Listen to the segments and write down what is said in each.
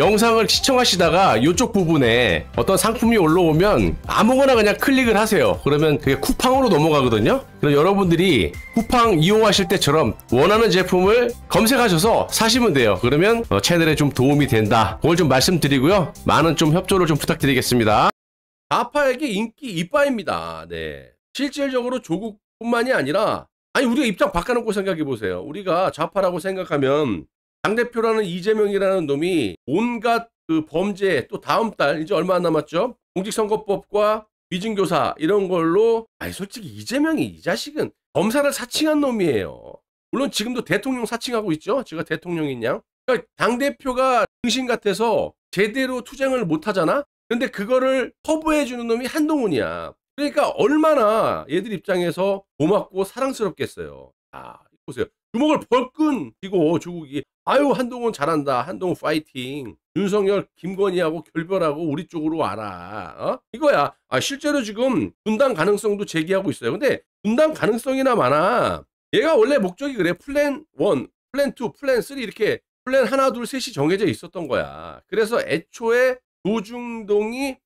영상을 시청하시다가 이쪽 부분에 어떤 상품이 올라오면 아무거나 그냥 클릭을 하세요. 그러면 그게 쿠팡으로 넘어가거든요. 그럼 여러분들이 쿠팡 이용하실 때처럼 원하는 제품을 검색하셔서 사시면 돼요. 그러면 어, 채널에 좀 도움이 된다. 그걸 좀 말씀드리고요. 많은 좀 협조를 좀 부탁드리겠습니다. 아파에게 인기 이빠입니다. 네. 실질적으로 조국뿐만이 아니라 아니 우리가 입장 바꿔놓고 생각해 보세요. 우리가 좌파라고 생각하면 당대표라는 이재명이라는 놈이 온갖 그 범죄 또 다음 달 이제 얼마 안 남았죠? 공직선거법과 위증교사 이런 걸로 아니 솔직히 이재명이 이 자식은 검사를 사칭한 놈이에요. 물론 지금도 대통령 사칭하고 있죠. 제가 대통령이냐. 그러니까 당대표가 등신 같아서 제대로 투쟁을 못 하잖아. 근데 그거를 커버해 주는 놈이 한동훈이야. 그러니까 얼마나 얘들 입장에서 고맙고 사랑스럽겠어요. 아, 보세요. 주먹을 벌끈 쥐고 조국이 아유 한동훈 잘한다. 한동훈 파이팅. 윤석열 김건희하고 결별하고 우리 쪽으로 와라. 어? 이거야. 아 실제로 지금 분당 가능성도 제기하고 있어요. 근데 분당 가능성이나 많아. 얘가 원래 목적이 그래. 플랜 1, 플랜 2, 플랜 3 이렇게 플랜 하나 둘 셋이 정해져 있었던 거야. 그래서 애초에 조중동이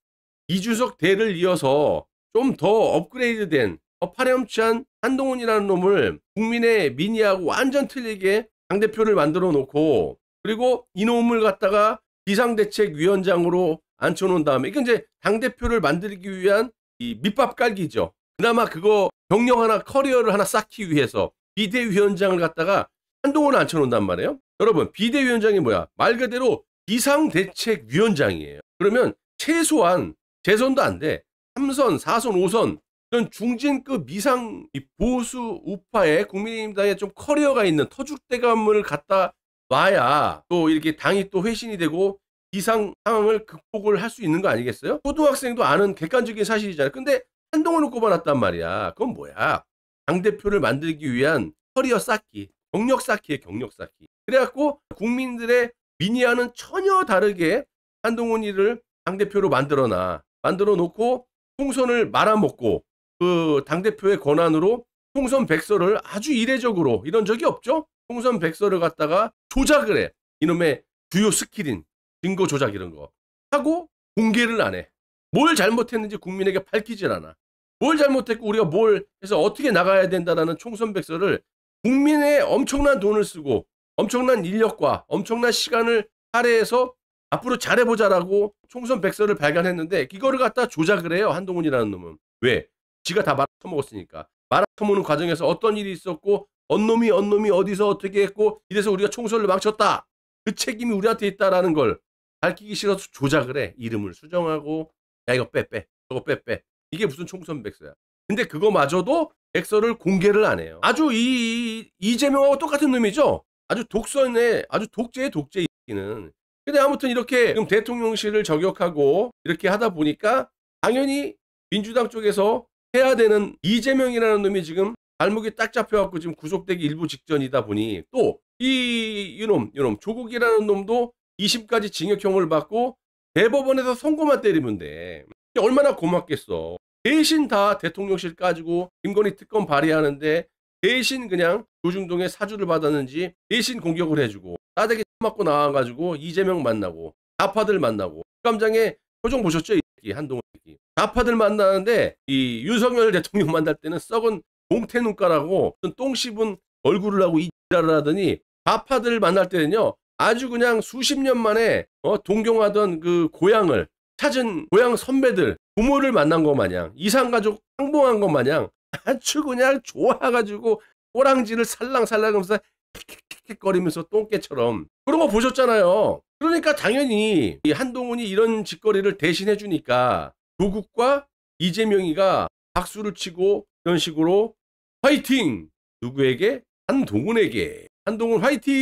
이준석 대를 이어서 좀 더 업그레이드된 더 파렴치한 한동훈이라는 놈을 국민의 민의하고 완전 틀리게 당대표를 만들어 놓고 그리고 이놈을 갖다가 비상대책위원장으로 앉혀놓은 다음에 이건 이제 당대표를 만들기 위한 이 밑밥 깔기죠. 그나마 그거 경력 하나 커리어를 하나 쌓기 위해서 비대위원장을 갖다가 한동훈을 앉혀놓는단 말이에요. 여러분 비대위원장이 뭐야? 말 그대로 비상대책위원장이에요. 그러면 최소한 재선도 안 돼. 3선, 4선, 5선 전 중진급 이상 보수 우파의 국민의힘당에 좀 커리어가 있는 터줏대감을 갖다 와야 또 이렇게 당이 또 회신이 되고 이상 상황을 극복을 할 수 있는 거 아니겠어요? 초등학생도 아는 객관적인 사실이잖아요. 근데 한동훈을 꼽아놨단 말이야. 그건 뭐야? 당대표를 만들기 위한 커리어 쌓기, 경력 쌓기에 경력 쌓기. 그래갖고 국민들의 민의와는 전혀 다르게 한동훈이를 당대표로 만들어놔. 만들어 놓고 총선을 말아먹고 그 당대표의 권한으로 총선 백서를 아주 이례적으로 이런 적이 없죠. 총선 백서를 갖다가 조작을 해. 이놈의 주요 스킬인 증거 조작 이런 거. 하고 공개를 안 해. 뭘 잘못했는지 국민에게 밝히질 않아. 뭘 잘못했고 우리가 뭘 해서 어떻게 나가야 된다라는 총선 백서를 국민의 엄청난 돈을 쓰고 엄청난 인력과 엄청난 시간을 할애해서 앞으로 잘해보자라고 총선 백서를 발간했는데 이거를 갖다 조작을 해요. 한동훈이라는 놈은. 왜? 지가 다 말아먹었으니까. 말아먹는 과정에서 어떤 일이 있었고 언놈이 언놈이 어디서 어떻게 했고 이래서 우리가 총선을 망쳤다. 그 책임이 우리한테 있다라는 걸 밝히기 싫어서 조작을 해. 이름을 수정하고 야 이거 빼 빼. 저거 빼 빼. 이게 무슨 총선 백서야. 근데 그거마저도 백서를 공개를 안 해요. 아주 이 이재명하고 똑같은 놈이죠. 아주 독선의 아주 독재의 독재이기는. 근데 아무튼 이렇게 지금 대통령실을 저격하고 이렇게 하다 보니까 당연히 민주당 쪽에서 해야 되는 이재명이라는 놈이 지금 발목이 딱 잡혀갖고 지금 구속되기 일부 직전이다 보니 또 이 이놈 이놈 조국이라는 놈도 2 0까지 징역형을 받고 대법원에서 선고만 때리면 돼. 얼마나 고맙겠어. 대신 다 대통령실 까지고 김건희 특검 발의하는데 대신 그냥 조중동의 사주를 받았는지 대신 공격을 해주고 따대기 맞고 나와가지고 이재명 만나고 아파들 만나고 국감장에 표정 보셨죠? 새끼 한동훈 새끼 좌파들 만나는데 이 윤석열 대통령 만날 때는 썩은 봉태 눈가라고 똥 씹은 얼굴을 하고 이지랄 하더니 좌파들 만날 때는요 아주 그냥 수십 년 만에 어, 동경하던 그 고향을 찾은 고향 선배들 부모를 만난 것 마냥 이산가족 항봉한 것 마냥 아주 그냥 좋아가지고 꼬랑지를 살랑살랑하면서 킥킥거리면서 킥 똥개처럼 그런 거 보셨잖아요. 그러니까 당연히 한동훈이 이런 짓거리를 대신해 주니까 조국과 이재명이가 박수를 치고 이런 식으로 화이팅 누구에게 한동훈에게 한동훈 화이팅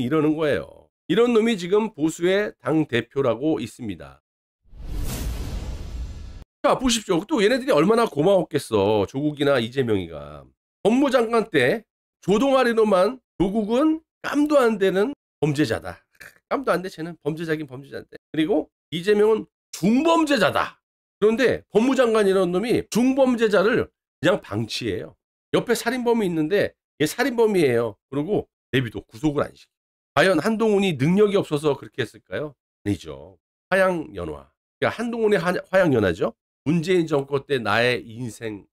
이러는 거예요. 이런 놈이 지금 보수의 당 대표라고 있습니다. 자 보십시오. 또 얘네들이 얼마나 고마웠겠어 조국이나 이재명이가 법무장관 때 조동아리 놈만 조국은 깜도 안 되는 범죄자다. 깜도 안 돼. 쟤는 범죄자긴 범죄자인데. 그리고 이재명은 중범죄자다. 그런데 법무장관이라는 놈이 중범죄자를 그냥 방치해요. 옆에 살인범이 있는데 얘 살인범이에요. 그리고 내비도 구속을 안 시켜. 과연 한동훈이 능력이 없어서 그렇게 했을까요? 아니죠. 화양연화. 그러니까 한동훈의 화양연화죠. 문재인 정권 때 나의 인생에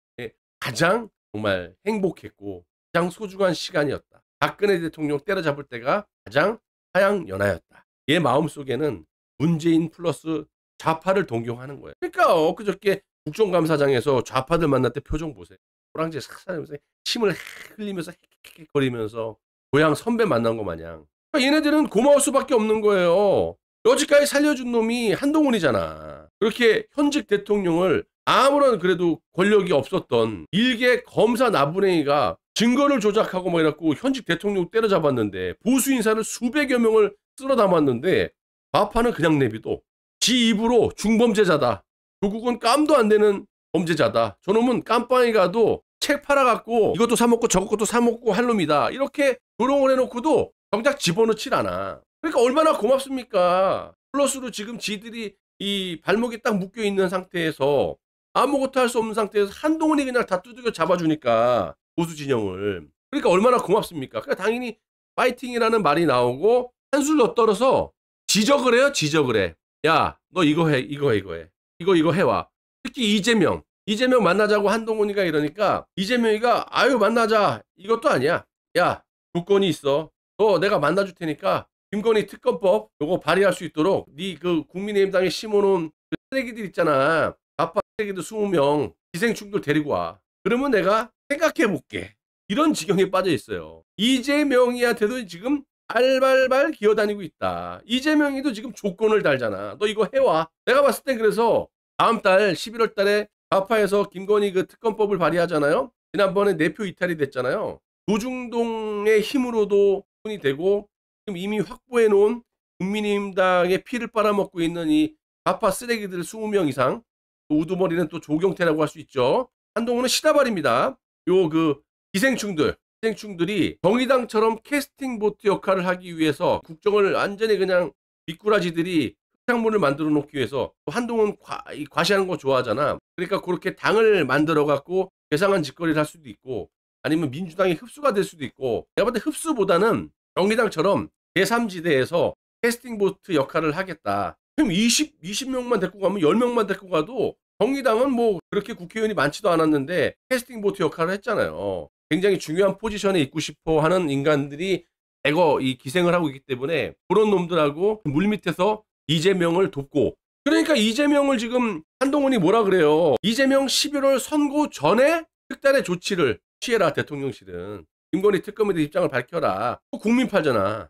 가장 정말 행복했고 가장 소중한 시간이었다. 박근혜 대통령 때려잡을 때가 가장 하향연하였다. 얘 마음속에는 문재인 플러스 좌파를 동경하는 거예요. 그러니까 엊그저께 국정감사장에서 좌파들 만날 때 표정 보세요. 호랑지 사사하면서 침을 흘리면서 거리면서 고향 선배 만난 거 마냥. 그러니까 얘네들은 고마울 수밖에 없는 거예요. 여지까지 살려준 놈이 한동훈이잖아. 그렇게 현직 대통령을 아무런 그래도 권력이 없었던 일개 검사 나부랭이가 증거를 조작하고 막이랬고 현직 대통령 때려잡았는데 보수 인사를 수백여 명을 쓸어 담았는데 아파는 그냥 내비도 지 입으로 중범죄자다. 조국은 깜도 안 되는 범죄자다. 저놈은 깜빵에 가도 책 팔아갖고 이것도 사먹고 저것도 사먹고 할 놈이다. 이렇게 조롱을 해놓고도 정작 집어넣질 않아. 그러니까 얼마나 고맙습니까. 플러스로 지금 지들이 이 발목이 딱 묶여있는 상태에서 아무것도 할 수 없는 상태에서 한동훈이 그냥 다두드겨 잡아주니까 보수 진영을. 그러니까 얼마나 고맙습니까? 그러니까 당연히 파이팅이라는 말이 나오고 한술더 떨어서 지적을 해요. 지적을 해. 야, 너 이거 해, 이거 해, 이거 해. 이거 이거 해와. 특히 이재명. 이재명 만나자고 한동훈이가 이러니까 이재명이가 아유 만나자 이것도 아니야. 야 조건이 있어. 너 내가 만나줄 테니까 김건희 특검법 요거 발의할 수 있도록 네 그 국민의힘당에 심어놓은 그 쓰레기들 있잖아. 아빠 쓰레기들 20명 기생충들 데리고 와. 그러면 내가 생각해 볼게. 이런 지경에 빠져 있어요. 이재명이한테도 지금 알발발 기어다니고 있다. 이재명이도 지금 조건을 달잖아. 너 이거 해와. 내가 봤을 땐 그래서 다음 달 11월 달에 좌파에서 김건희 그 특검법을 발의하잖아요. 지난번에 내표 이탈이 됐잖아요. 노중동의 힘으로도 손이 되고 지금 이미 확보해 놓은 국민의힘당의 피를 빨아먹고 있는 이 좌파 쓰레기들 20명 이상 그 우두머리는 또 조경태라고 할 수 있죠. 한동훈은 시다발입니다. 요 그 기생충들 기생충들이 정의당처럼 캐스팅 보트 역할을 하기 위해서 국정을 완전히 그냥 미꾸라지들이 흑창문을 만들어 놓기 위해서 한동훈 과, 과시하는 거 좋아하잖아. 그러니까 그렇게 당을 만들어 갖고 괴상한 짓거리를 할 수도 있고 아니면 민주당이 흡수가 될 수도 있고 내가 볼때 흡수보다는 정의당처럼 제3지대에서 캐스팅 보트 역할을 하겠다. 그럼 20, 20명만 데리고 가면 10명만 데리고 가도 정의당은 뭐 그렇게 국회의원이 많지도 않았는데 캐스팅 보트 역할을 했잖아요. 굉장히 중요한 포지션에 있고 싶어 하는 인간들이 애거이 기생을 하고 있기 때문에 그런 놈들하고 물밑에서 이재명을 돕고 그러니까 이재명을 지금 한동훈이 뭐라 그래요. 이재명 11월 선고 전에 특단의 조치를 취해라 대통령실은. 김건희 특검에 대한 입장을 밝혀라. 국민파잖아.